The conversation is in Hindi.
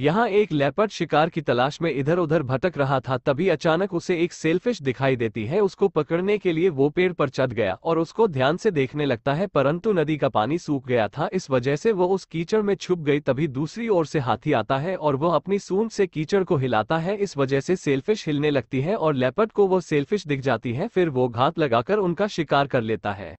यहाँ एक लेपर्ड शिकार की तलाश में इधर उधर भटक रहा था तभी अचानक उसे एक सेलफिश दिखाई देती है उसको पकड़ने के लिए वो पेड़ पर चढ़ गया और उसको ध्यान से देखने लगता है परंतु नदी का पानी सूख गया था इस वजह से वो उस कीचड़ में छुप गई तभी दूसरी ओर से हाथी आता है और वह अपनी सूंद से कीचड़ को हिलाता है इस वजह से सेलफिश हिलने लगती है और लेपट को वो सेल्फिश दिख जाती है फिर वो घात लगाकर उनका शिकार कर लेता है